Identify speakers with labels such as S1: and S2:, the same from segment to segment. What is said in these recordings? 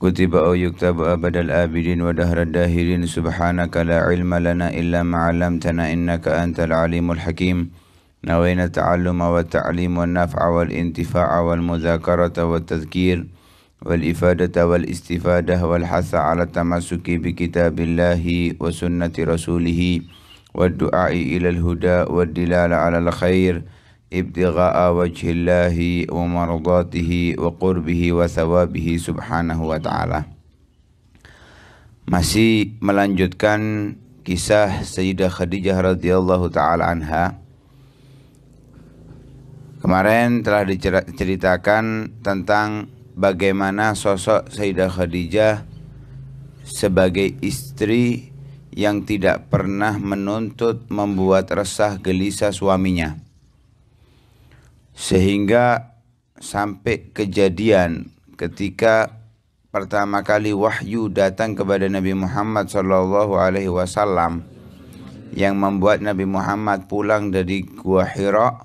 S1: كتب أو يكتب أبد الآبدين ودهر الداهرين سبحانك لا علم لنا إلا ما علمتنا إنك أنت العليم الحكيم نوينا التعلم والتعليم والنفع والانتفاع والمذاكرة والتذكير والإفادة والاستفادة والحث على التمسك بكتاب الله وسنة رسوله والدعاء إلى الهدى والدلال على الخير ابتغاء وجه الله ومرضاته وقربه وثوابه سبحانه وتعالى masih melanjutkan kisah Sayyidah Khadijah radhiyallahu taala anha Kemarin telah diceritakan tentang bagaimana sosok Sayyidah Khadijah sebagai istri yang tidak pernah menuntut membuat resah gelisah suaminya. Sehingga sampai kejadian ketika pertama kali wahyu datang kepada Nabi Muhammad sallallahu alaihi wasallam yang membuat Nabi Muhammad pulang dari Gua Hira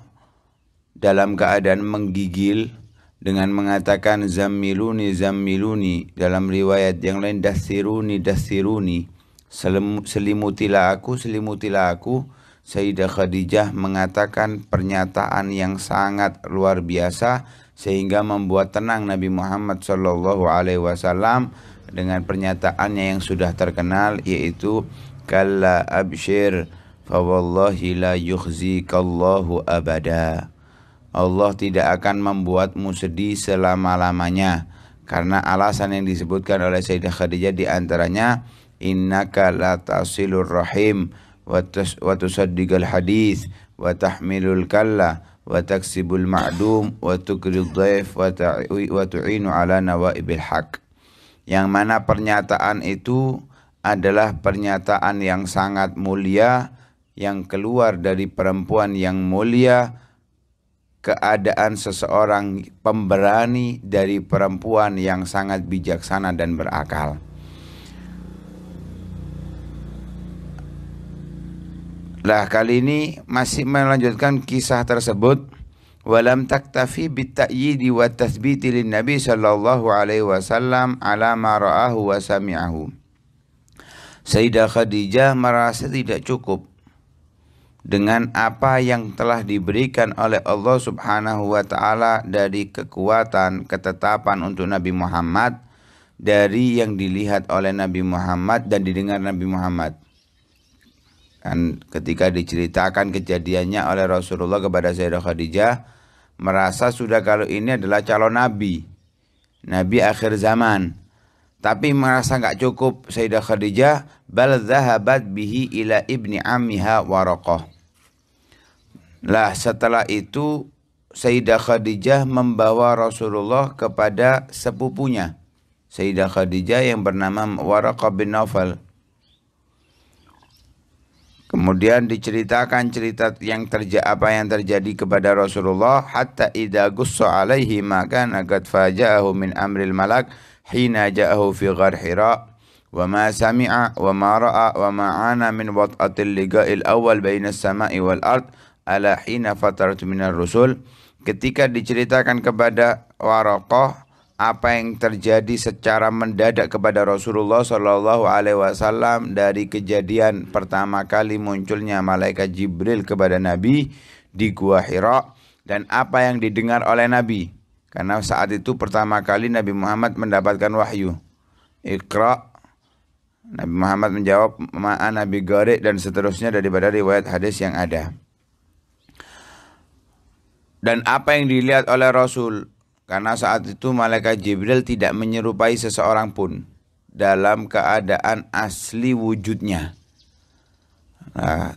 S1: dalam keadaan menggigil dengan mengatakan zamiluni zamiluni dalam riwayat yang lain dasiruni dasiruni selimutilah aku selimutilah aku Sayyidah Khadijah mengatakan pernyataan yang sangat luar biasa sehingga membuat tenang Nabi Muhammad Shallallahu Alaihi Wasallam dengan pernyataannya yang sudah terkenal yaitu kalla abshir fawallahi la yukhzikallahu abada Allah tidak akan membuatmu sedih selama-lamanya karena alasan yang disebutkan oleh Sayyidah Khadijah diantaranya innaka la tasilur rahim وتصدق الحديث وتحمل الكلة وتكسب المعدوم dhaif الضيف وتعين على nawaibil الحق yang mana pernyataan itu adalah pernyataan yang sangat mulia yang keluar dari perempuan yang mulia keadaan seseorang pemberani dari perempuan yang sangat bijaksana dan berakal. Lah kali ini masih melanjutkan kisah tersebut. Walam taktafi bitayyidi wa tathbiti lin Nabi sallallahu alaihi wasallam ala ma ra'ahu wa sami'ahu. Sayyidah Khadijah merasa tidak cukup dengan apa yang telah diberikan oleh Allah Subhanahu wa taala dari kekuatan, ketetapan untuk Nabi Muhammad dari yang dilihat oleh Nabi Muhammad dan didengar Nabi Muhammad. Kan ketika diceritakan kejadiannya oleh Rasulullah kepada Sayyidah Khadijah, merasa sudah kalau ini adalah calon nabi. Nabi akhir zaman. Tapi merasa nggak cukup Sayyidah Khadijah bal zahabat bihi ila ibni ammiha Warokoh Lah setelah itu Sayyidah Khadijah membawa Rasulullah kepada sepupunya. Sayyidah Khadijah yang bernama Waraqah bin Nawfal. Kemudian diceritakan cerita yang terjadi apa yang terjadi kepada Rasulullah hatta idza gussa alaihi maka nakat fajahu min amril malak hina ja'ahu fi ghar hira wa ma sami'a wa ma ra'a wa ma ana min wat'atil liqa'il awal baina samai wal ard ala hina fatarat minar rusul ketika diceritakan kepada Waraqah apa yang terjadi secara mendadak kepada Rasulullah Shallallahu Alaihi Wasallam dari kejadian pertama kali munculnya malaikat Jibril kepada Nabi di gua Hira dan apa yang didengar oleh Nabi karena saat itu pertama kali Nabi Muhammad mendapatkan wahyu Iqra Nabi Muhammad menjawab ma'a Nabi Gorek dan seterusnya daripada riwayat hadis yang ada dan apa yang dilihat oleh Rasul karena saat itu malaikat Jibril tidak menyerupai seseorang pun dalam keadaan asli wujudnya. Nah,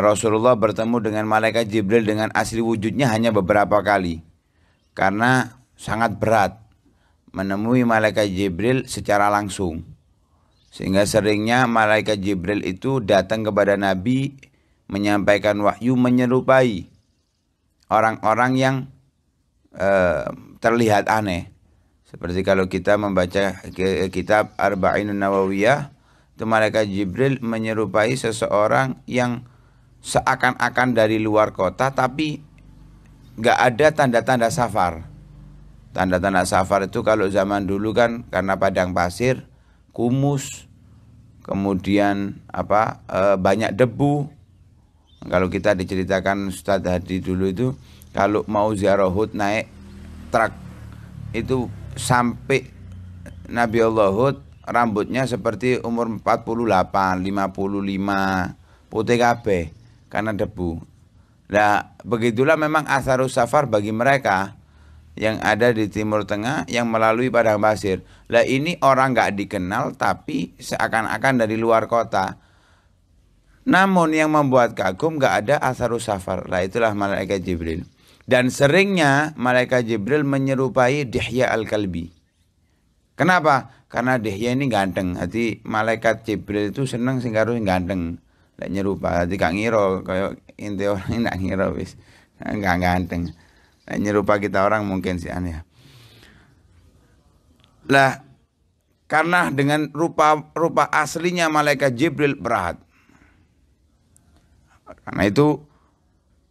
S1: Rasulullah bertemu dengan malaikat Jibril dengan asli wujudnya hanya beberapa kali. Karena sangat berat menemui malaikat Jibril secara langsung. Sehingga seringnya malaikat Jibril itu datang kepada Nabi menyampaikan wahyu menyerupai orang-orang yang eh, terlihat aneh. Seperti kalau kita membaca kitab Arba'inun Nawawiyah, itu malaikat Jibril menyerupai seseorang yang seakan-akan dari luar kota tapi nggak ada tanda-tanda safar. Tanda-tanda safar itu kalau zaman dulu kan karena padang pasir, kumus, kemudian apa e, banyak debu. Kalau kita diceritakan Ustadz Hadi dulu itu kalau mau ziarah naik truk itu sampai Nabi Allah Hud rambutnya seperti umur 48, 55, putih kabeh karena debu. Nah, begitulah memang asarus safar bagi mereka yang ada di Timur Tengah yang melalui padang pasir. Lah ini orang nggak dikenal tapi seakan-akan dari luar kota. Namun yang membuat kagum nggak ada asarus safar. Lah itulah malaikat Jibril. Dan seringnya malaikat Jibril menyerupai Dihya al-Kalbi. Kenapa? Karena Dihya ini ganteng. Jadi malaikat Jibril itu senang sehingga harus ganteng. Tidak nyerupa Jadi gak ngiro Kayak inti orang gak ngiro bis, Gak ganteng. Tidak nyerupa kita orang mungkin sih aneh. Ya. Lah karena dengan rupa rupa aslinya malaikat Jibril berat. Karena itu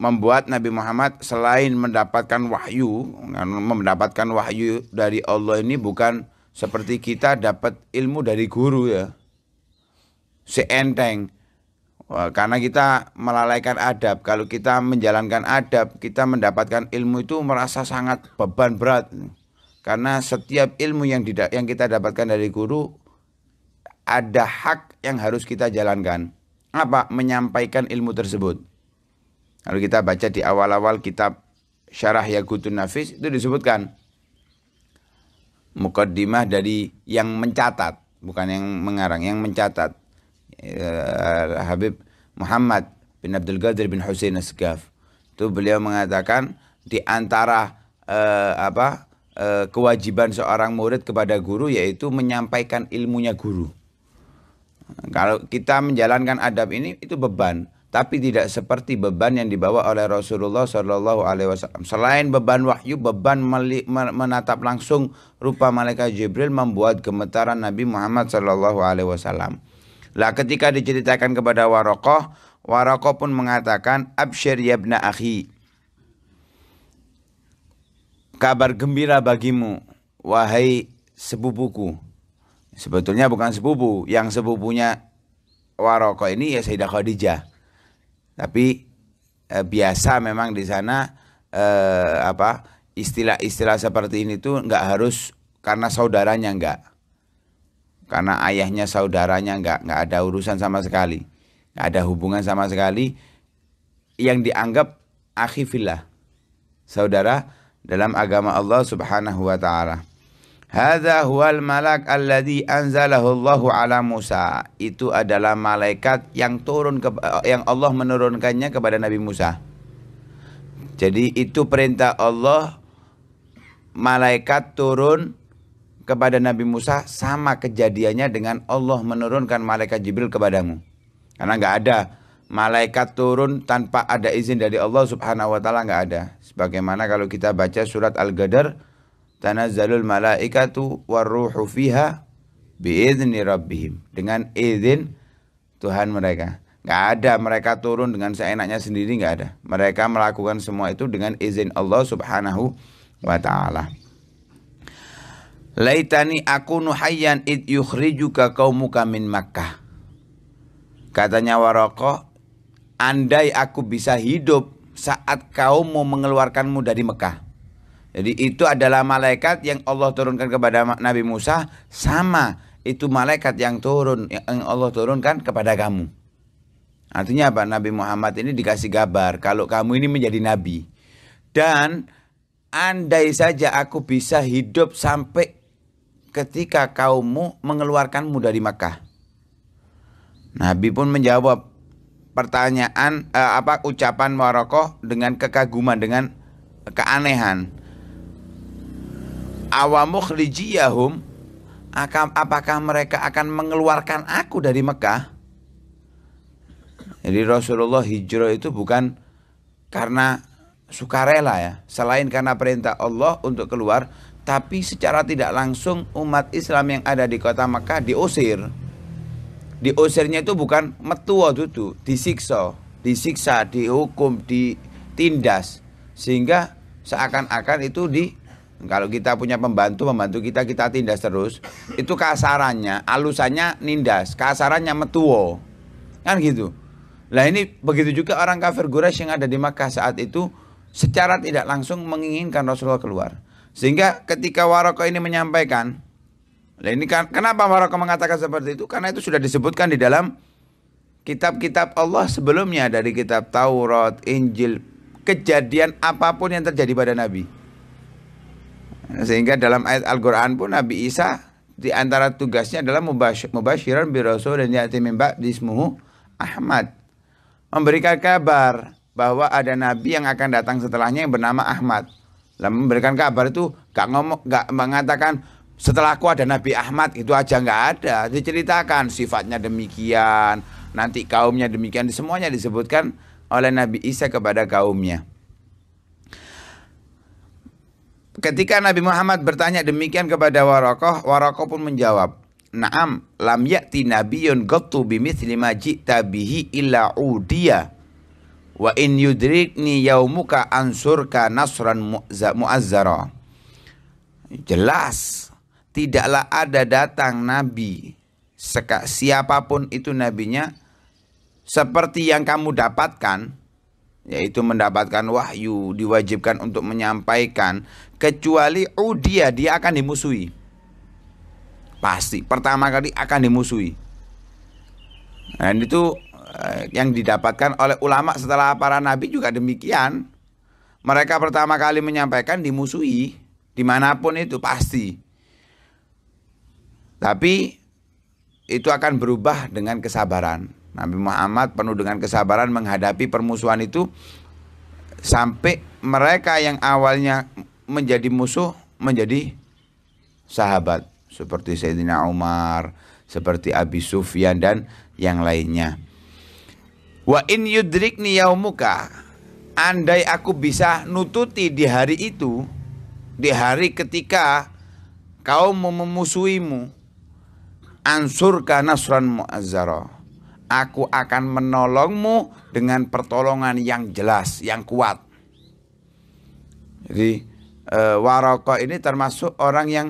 S1: membuat Nabi Muhammad selain mendapatkan wahyu, kan, mendapatkan wahyu dari Allah ini bukan seperti kita dapat ilmu dari guru ya. Seenteng. Karena kita melalaikan adab. Kalau kita menjalankan adab, kita mendapatkan ilmu itu merasa sangat beban berat. Karena setiap ilmu yang yang kita dapatkan dari guru ada hak yang harus kita jalankan. Apa? Menyampaikan ilmu tersebut. Kalau kita baca di awal-awal kitab Syarah Yakutun Nafis itu disebutkan mukaddimah dari yang mencatat, bukan yang mengarang, yang mencatat. Eh, Habib Muhammad bin Abdul Ghadir bin Husain Asgaf. Itu beliau mengatakan di antara eh, apa? Eh, kewajiban seorang murid kepada guru yaitu menyampaikan ilmunya guru. Kalau kita menjalankan adab ini itu beban tapi tidak seperti beban yang dibawa oleh Rasulullah Shallallahu Alaihi Wasallam. Selain beban wahyu, beban menatap langsung rupa malaikat Jibril membuat gemetaran Nabi Muhammad Shallallahu Alaihi Wasallam. Lah ketika diceritakan kepada Warokoh, Warokoh pun mengatakan, Abshir yabna ahi, Kabar gembira bagimu, wahai sepupuku. Sebetulnya bukan sepupu, yang sepupunya Warokoh ini ya Sayyidah Khadijah. Tapi e, biasa memang di sana e, apa istilah-istilah seperti ini tuh nggak harus karena saudaranya nggak, karena ayahnya saudaranya nggak nggak ada urusan sama sekali, nggak ada hubungan sama sekali yang dianggap akhifillah saudara dalam agama Allah Subhanahu wa taala. Hada huwal malak alladhi anzalahu Allahu ala Musa. Itu adalah malaikat yang turun ke eh, yang Allah menurunkannya kepada Nabi Musa. Jadi itu perintah Allah malaikat turun kepada Nabi Musa sama kejadiannya dengan Allah menurunkan malaikat Jibril kepadamu. Karena nggak ada malaikat turun tanpa ada izin dari Allah Subhanahu wa taala nggak ada. Sebagaimana kalau kita baca surat Al-Ghadar tanazzalul malaikatu warruhu fiha biizni rabbihim dengan izin Tuhan mereka nggak ada mereka turun dengan seenaknya sendiri nggak ada mereka melakukan semua itu dengan izin Allah subhanahu wa ta'ala Laitani aku nuhayyan id yukhrijuka kaumuka min Makkah. Katanya Waroko, andai aku bisa hidup saat kaummu mengeluarkanmu dari Mekah. Jadi itu adalah malaikat yang Allah turunkan kepada Nabi Musa sama itu malaikat yang turun yang Allah turunkan kepada kamu. Artinya apa? Nabi Muhammad ini dikasih kabar kalau kamu ini menjadi nabi. Dan andai saja aku bisa hidup sampai ketika kaummu mengeluarkanmu dari Makkah. Nabi pun menjawab pertanyaan eh, apa ucapan Warokoh dengan kekaguman dengan keanehan awamukhrijiyahum apakah mereka akan mengeluarkan aku dari Mekah? Jadi Rasulullah hijrah itu bukan karena sukarela ya, selain karena perintah Allah untuk keluar, tapi secara tidak langsung umat Islam yang ada di kota Mekah diusir. Diusirnya itu bukan metu waktu itu, disiksa, disiksa, dihukum, ditindas sehingga seakan-akan itu di kalau kita punya pembantu, pembantu kita kita tindas terus, itu kasarannya, alusannya nindas, kasarannya metuo. Kan gitu. Lah ini begitu juga orang kafir Quraisy yang ada di Makkah saat itu secara tidak langsung menginginkan Rasulullah keluar. Sehingga ketika Waraka ini menyampaikan, lah ini kan, kenapa Waraka mengatakan seperti itu? Karena itu sudah disebutkan di dalam kitab-kitab Allah sebelumnya dari kitab Taurat, Injil, kejadian apapun yang terjadi pada Nabi. Sehingga dalam ayat Al-Quran pun Nabi Isa di antara tugasnya adalah mubashiran bi rasul dan ya'ti min dismuhu Ahmad. Memberikan kabar bahwa ada nabi yang akan datang setelahnya yang bernama Ahmad. Lalu memberikan kabar itu gak ngomong gak mengatakan setelahku ada Nabi Ahmad itu aja nggak ada. Diceritakan sifatnya demikian, nanti kaumnya demikian semuanya disebutkan oleh Nabi Isa kepada kaumnya. ketika Nabi Muhammad bertanya demikian kepada Warokoh, Warokoh pun menjawab, Naam lam ya'ti nabiyun gattu bimithli ma ji'ta bihi illa udiya wa in yudrikni yaumuka ansurka nasran mu'azzara. Jelas tidaklah ada datang nabi siapapun itu nabinya seperti yang kamu dapatkan yaitu mendapatkan wahyu diwajibkan untuk menyampaikan kecuali oh dia akan dimusuhi pasti pertama kali akan dimusuhi dan itu eh, yang didapatkan oleh ulama setelah para nabi juga demikian mereka pertama kali menyampaikan dimusuhi dimanapun itu pasti tapi itu akan berubah dengan kesabaran Nabi Muhammad penuh dengan kesabaran menghadapi permusuhan itu sampai mereka yang awalnya menjadi musuh menjadi sahabat seperti Sayyidina Umar, seperti Abi Sufyan dan yang lainnya. Wa in yudrikni yaumuka andai aku bisa nututi di hari itu, di hari ketika kau memusuhimu, ansurka nasran mu'azzara Aku akan menolongmu dengan pertolongan yang jelas, yang kuat. Jadi e, Waroko ini termasuk orang yang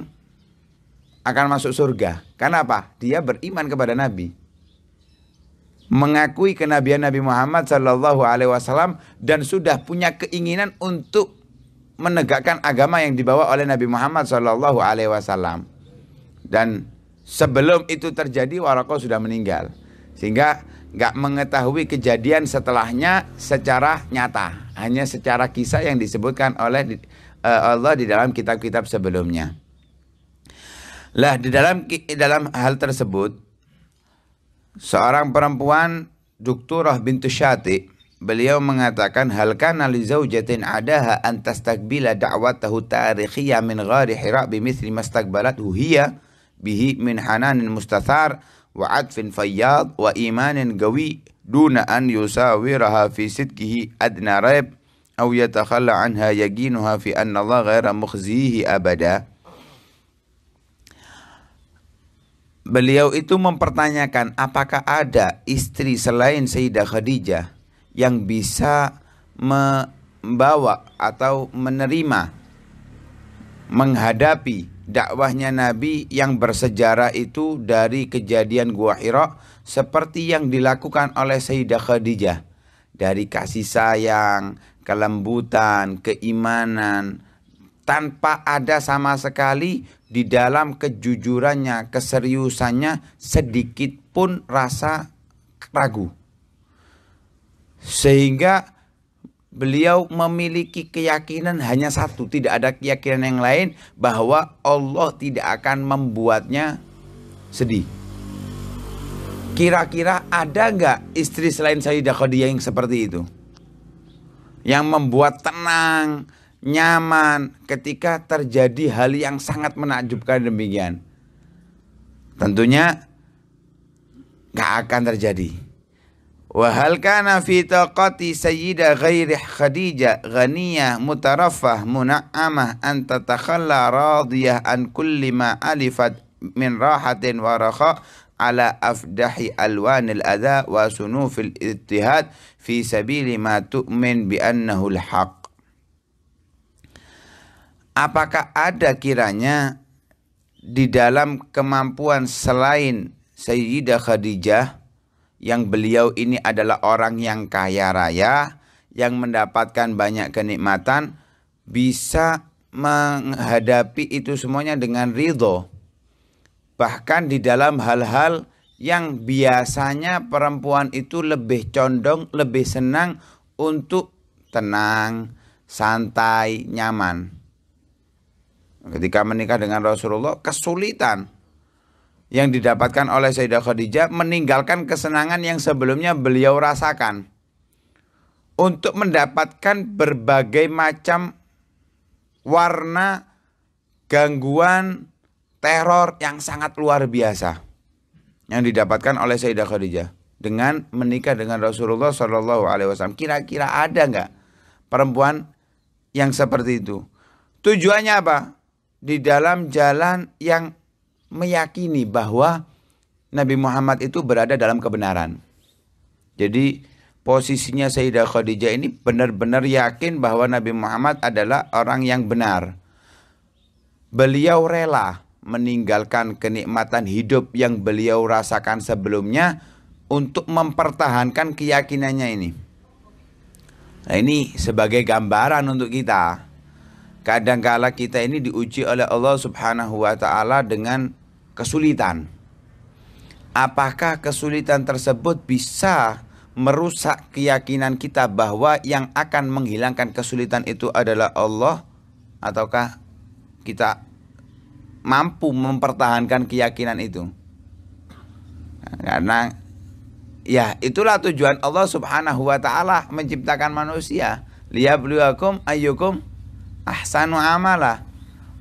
S1: akan masuk surga. Karena apa? Dia beriman kepada Nabi. Mengakui kenabian Nabi Muhammad Shallallahu Alaihi Wasallam dan sudah punya keinginan untuk menegakkan agama yang dibawa oleh Nabi Muhammad Shallallahu Alaihi Wasallam. Dan sebelum itu terjadi, Waroko sudah meninggal. Sehingga nggak mengetahui kejadian setelahnya secara nyata, hanya secara kisah yang disebutkan oleh eh, Allah di dalam kitab-kitab sebelumnya. Lah di dalam dalam hal tersebut seorang perempuan Dukturah bintu Syati beliau mengatakan hal kana li zaujatin adaha an tastaqbila da'watahu tarikhiyya min ghari hira bimithli mastaqbalathu hiya bihi min hananin mustathar wa atfin fayyad wa imanin gawi duna an yusawiraha fi sidkihi adna raib أو يتخلى anha يقينها fi anna Allah غير mukhzihi abada. Beliau itu mempertanyakan apakah ada istri selain Sayyidah Khadijah yang bisa membawa atau menerima menghadapi dakwahnya Nabi yang bersejarah itu dari kejadian Gua Hira seperti yang dilakukan oleh Sayyidah Khadijah. Dari kasih sayang, kelembutan, keimanan, tanpa ada sama sekali di dalam kejujurannya, keseriusannya sedikit pun rasa ragu. Sehingga beliau memiliki keyakinan hanya satu, tidak ada keyakinan yang lain bahwa Allah tidak akan membuatnya sedih. Kira-kira ada nggak istri selain Sayyidah Khadijah yang seperti itu? Yang membuat tenang, nyaman ketika terjadi hal yang sangat menakjubkan demikian. Tentunya nggak akan terjadi. Wa hal kana fi taqati sayyida ghairi Khadijah ghaniyah mutarafah muna'amah an tatakhalla radiyah an kulli ma alifat min rahatin wa rakha ala afdahi alwanil adha wa sunufil ittihad fi sabili ma tu'min bi annahu al Apakah ada kiranya di dalam kemampuan selain Sayyidah Khadijah yang beliau ini adalah orang yang kaya raya, yang mendapatkan banyak kenikmatan, bisa menghadapi itu semuanya dengan ridho. Bahkan di dalam hal-hal yang biasanya perempuan itu lebih condong, lebih senang untuk tenang, santai, nyaman. Ketika menikah dengan Rasulullah, kesulitan yang didapatkan oleh Sayyidah Khadijah meninggalkan kesenangan yang sebelumnya beliau rasakan untuk mendapatkan berbagai macam warna gangguan teror yang sangat luar biasa yang didapatkan oleh Sayyidah Khadijah dengan menikah dengan Rasulullah Shallallahu Alaihi Wasallam kira-kira ada nggak perempuan yang seperti itu tujuannya apa di dalam jalan yang meyakini bahwa Nabi Muhammad itu berada dalam kebenaran. Jadi posisinya Sayyidah Khadijah ini benar-benar yakin bahwa Nabi Muhammad adalah orang yang benar. Beliau rela meninggalkan kenikmatan hidup yang beliau rasakan sebelumnya untuk mempertahankan keyakinannya ini. Nah, ini sebagai gambaran untuk kita. Kadangkala kita ini diuji oleh Allah Subhanahu wa taala dengan kesulitan. Apakah kesulitan tersebut bisa merusak keyakinan kita bahwa yang akan menghilangkan kesulitan itu adalah Allah ataukah kita mampu mempertahankan keyakinan itu? Karena ya itulah tujuan Allah Subhanahu wa taala menciptakan manusia, liyabluwakum ayyukum ahsanu amala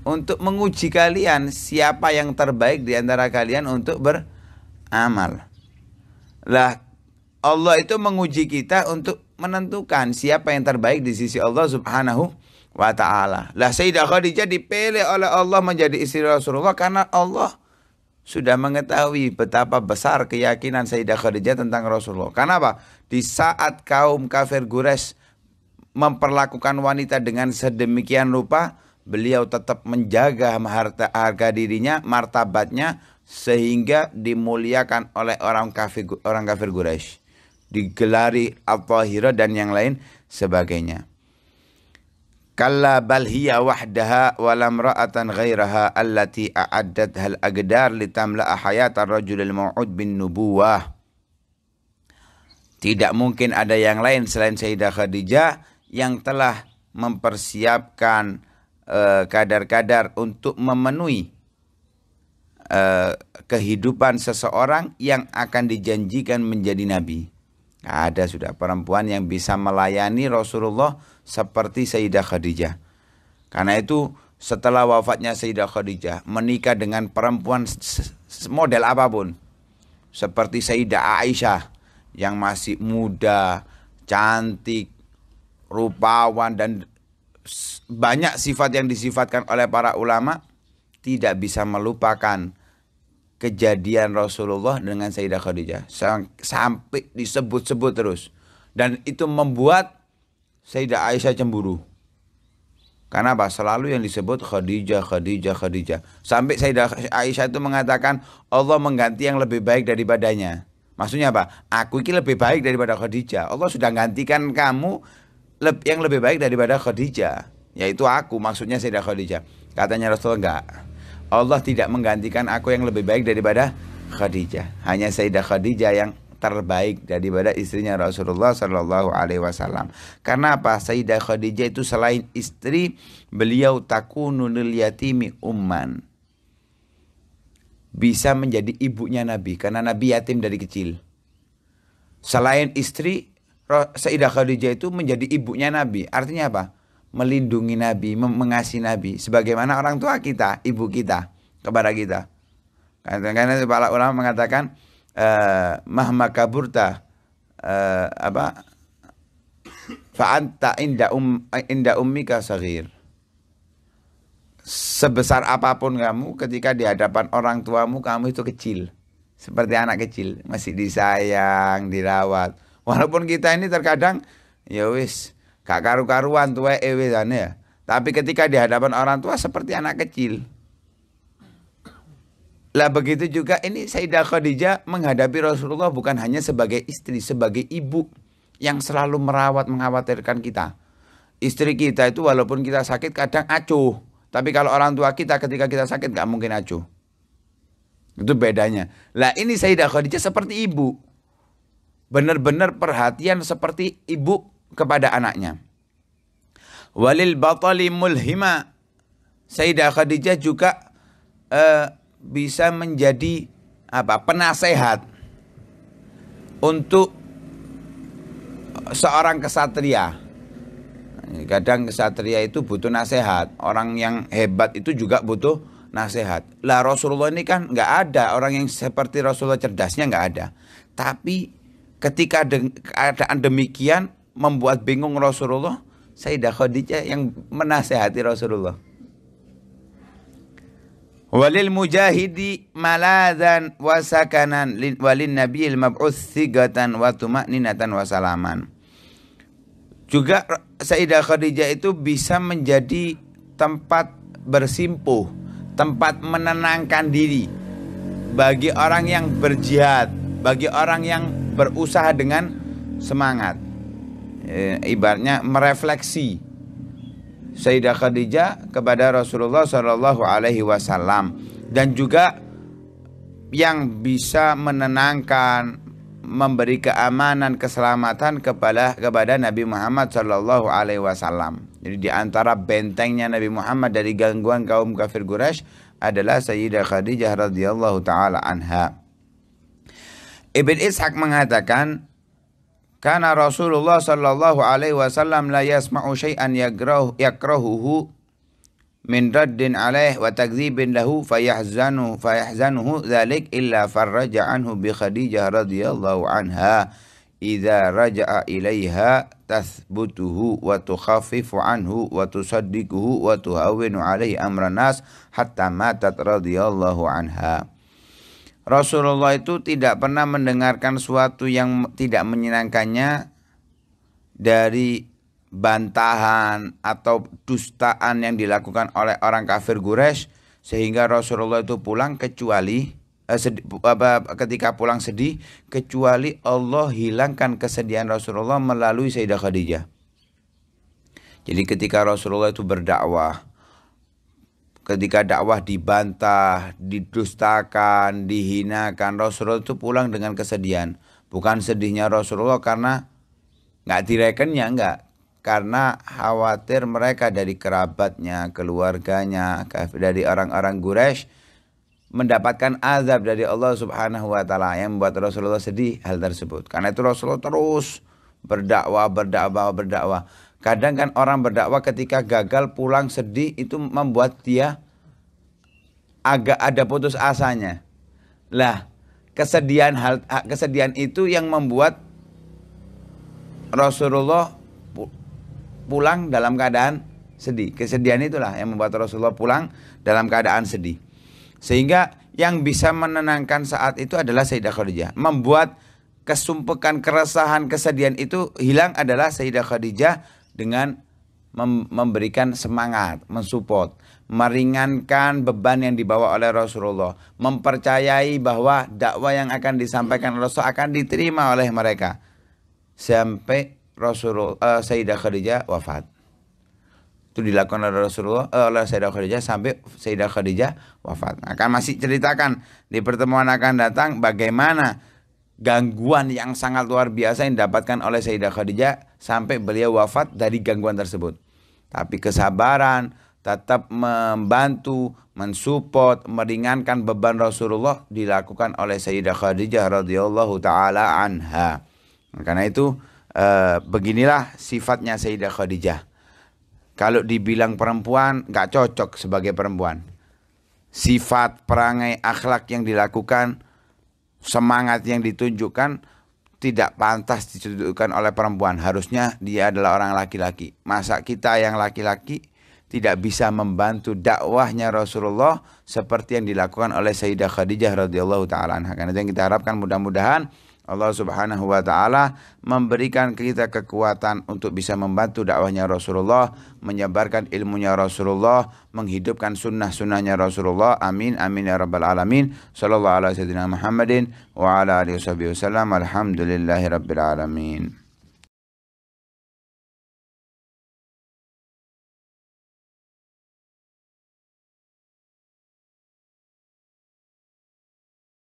S1: untuk menguji kalian siapa yang terbaik di antara kalian untuk beramal. Lah Allah itu menguji kita untuk menentukan siapa yang terbaik di sisi Allah Subhanahu wa taala. Lah Sayyidah Khadijah dipilih oleh Allah menjadi istri Rasulullah karena Allah sudah mengetahui betapa besar keyakinan Sayyidah Khadijah tentang Rasulullah. Karena apa? Di saat kaum kafir Gures memperlakukan wanita dengan sedemikian rupa, beliau tetap menjaga harta harga dirinya, martabatnya sehingga dimuliakan oleh orang kafir orang kafir Quraisy. Digelari Al-Tahira dan yang lain sebagainya. Kalla bal hiya wahdaha wa lam ra'atan ghairaha allati a'addat hal agdar rajul al bin nubuwah. Tidak mungkin ada yang lain selain Sayyidah Khadijah yang telah mempersiapkan Eh, kadar-kadar uh, untuk memenuhi uh, kehidupan seseorang yang akan dijanjikan menjadi nabi. Ada sudah perempuan yang bisa melayani Rasulullah seperti Sayyidah Khadijah. Karena itu setelah wafatnya Sayyidah Khadijah menikah dengan perempuan model apapun. Seperti Sayyidah Aisyah yang masih muda, cantik, rupawan dan banyak sifat yang disifatkan oleh para ulama tidak bisa melupakan kejadian Rasulullah dengan Sayyidah Khadijah sampai disebut-sebut terus dan itu membuat Sayyidah Aisyah cemburu karena apa selalu yang disebut Khadijah Khadijah Khadijah sampai Sayyidah Aisyah itu mengatakan Allah mengganti yang lebih baik daripadanya maksudnya apa aku ini lebih baik daripada Khadijah Allah sudah gantikan kamu yang lebih baik daripada Khadijah yaitu aku, maksudnya Sayyidah Khadijah. Katanya Rasulullah enggak. Allah tidak menggantikan aku yang lebih baik daripada Khadijah. Hanya Sayyidah Khadijah yang terbaik daripada istrinya Rasulullah Shallallahu Alaihi Wasallam. Karena apa? Sayyidah Khadijah itu selain istri, beliau takunul yatimi umman. Bisa menjadi ibunya Nabi karena Nabi yatim dari kecil. Selain istri, Sayyidah Khadijah itu menjadi ibunya Nabi. Artinya apa? melindungi Nabi, mengasihi Nabi sebagaimana orang tua kita, ibu kita kepada kita. Karena para ulama mengatakan eh, mahma kaburta eh, apa fa'anta inda um inda ummika saghir. Sebesar apapun kamu ketika di hadapan orang tuamu kamu itu kecil. Seperti anak kecil, masih disayang, dirawat. Walaupun kita ini terkadang ya wis Gak karu-karuan tua ewedane eh, ya. Tapi ketika dihadapan orang tua seperti anak kecil. Lah begitu juga ini Sayyidah Khadijah menghadapi Rasulullah bukan hanya sebagai istri, sebagai ibu yang selalu merawat, mengkhawatirkan kita. Istri kita itu walaupun kita sakit kadang acuh. Tapi kalau orang tua kita ketika kita sakit gak mungkin acuh. Itu bedanya. Lah ini Sayyidah Khadijah seperti ibu. Benar-benar perhatian seperti ibu kepada anaknya. Walil batali mulhima. Sayyidah Khadijah juga uh, bisa menjadi apa penasehat untuk seorang kesatria. Kadang kesatria itu butuh nasehat Orang yang hebat itu juga butuh nasehat Lah Rasulullah ini kan nggak ada orang yang seperti Rasulullah cerdasnya nggak ada. Tapi ketika de keadaan demikian membuat bingung Rasulullah Sayyidah Khadijah yang menasehati Rasulullah. Walil mujahidi maladan wasakanan walin Nabiil mab'uts sigatan wa tumaninatan wa salaman. Juga Sayyidah Khadijah itu bisa menjadi tempat bersimpuh, tempat menenangkan diri bagi orang yang berjihad, bagi orang yang berusaha dengan semangat. Eh, ibaratnya merefleksi Sayyidah Khadijah kepada Rasulullah Shallallahu Alaihi Wasallam dan juga yang bisa menenangkan memberi keamanan keselamatan kepada kepada Nabi Muhammad Shallallahu Alaihi Wasallam. Jadi di antara bentengnya Nabi Muhammad dari gangguan kaum kafir Quraisy adalah Sayyidah Khadijah radhiyallahu taala anha. Ibn Ishaq mengatakan كان رسول الله صلى الله عليه وسلم لا يسمع شيئا يكره يكرهه من رد عليه وتكذيب له فيحزنه فيحزنه ذلك إلا فرج عنه بخديجة رضي الله عنها إذا رجع إليها تثبته وتخفف عنه وتصدقه وتهون عليه أمر الناس حتى ماتت رضي الله عنها Rasulullah itu tidak pernah mendengarkan suatu yang tidak menyenangkannya dari bantahan atau dustaan yang dilakukan oleh orang kafir Quraisy sehingga Rasulullah itu pulang kecuali eh, sedih, apa, ketika pulang sedih kecuali Allah hilangkan kesedihan Rasulullah melalui Sayyidah Khadijah. Jadi ketika Rasulullah itu berdakwah ketika dakwah dibantah, didustakan, dihinakan, Rasulullah itu pulang dengan kesedihan. Bukan sedihnya Rasulullah karena nggak direkennya, nggak. Karena khawatir mereka dari kerabatnya, keluarganya, dari orang-orang Quraisy mendapatkan azab dari Allah Subhanahu wa taala yang membuat Rasulullah sedih hal tersebut. Karena itu Rasulullah terus berdakwah, berdakwah, berdakwah Kadang kan orang berdakwah ketika gagal pulang sedih itu membuat dia agak ada putus asanya. Lah, kesedihan hal kesedihan itu yang membuat Rasulullah pulang dalam keadaan sedih. Kesedihan itulah yang membuat Rasulullah pulang dalam keadaan sedih. Sehingga yang bisa menenangkan saat itu adalah Sayyidah Khadijah. Membuat kesumpekan, keresahan, kesedihan itu hilang adalah Sayyidah Khadijah dengan memberikan semangat, mensupport, meringankan beban yang dibawa oleh Rasulullah, mempercayai bahwa dakwah yang akan disampaikan Rasul akan diterima oleh mereka sampai Rasulullah eh, uh, Sayyidah Khadijah wafat. Itu dilakukan oleh Rasulullah uh, oleh Sayyidah Khadijah sampai Sayyidah Khadijah wafat. Akan masih ceritakan di pertemuan akan datang bagaimana gangguan yang sangat luar biasa yang didapatkan oleh Sayyidah Khadijah sampai beliau wafat dari gangguan tersebut. Tapi kesabaran tetap membantu, mensupport, meringankan beban Rasulullah dilakukan oleh Sayyidah Khadijah radhiyallahu taala anha. Karena itu e, beginilah sifatnya Sayyidah Khadijah. Kalau dibilang perempuan nggak cocok sebagai perempuan. Sifat perangai akhlak yang dilakukan semangat yang ditunjukkan tidak pantas ditunjukkan oleh perempuan. Harusnya dia adalah orang laki-laki. Masa kita yang laki-laki tidak bisa membantu dakwahnya Rasulullah seperti yang dilakukan oleh Sayyidah Khadijah radhiyallahu taala anha. Karena itu yang kita harapkan mudah-mudahan Allah Subhanahu wa taala memberikan kita kekuatan untuk bisa membantu dakwahnya Rasulullah, menyebarkan ilmunya Rasulullah, menghidupkan sunnah-sunnahnya Rasulullah. Amin amin ya rabbal alamin. Sallallahu alaihi wasallam Muhammadin wa ala alihi wasallam. Alhamdulillahirabbil alamin.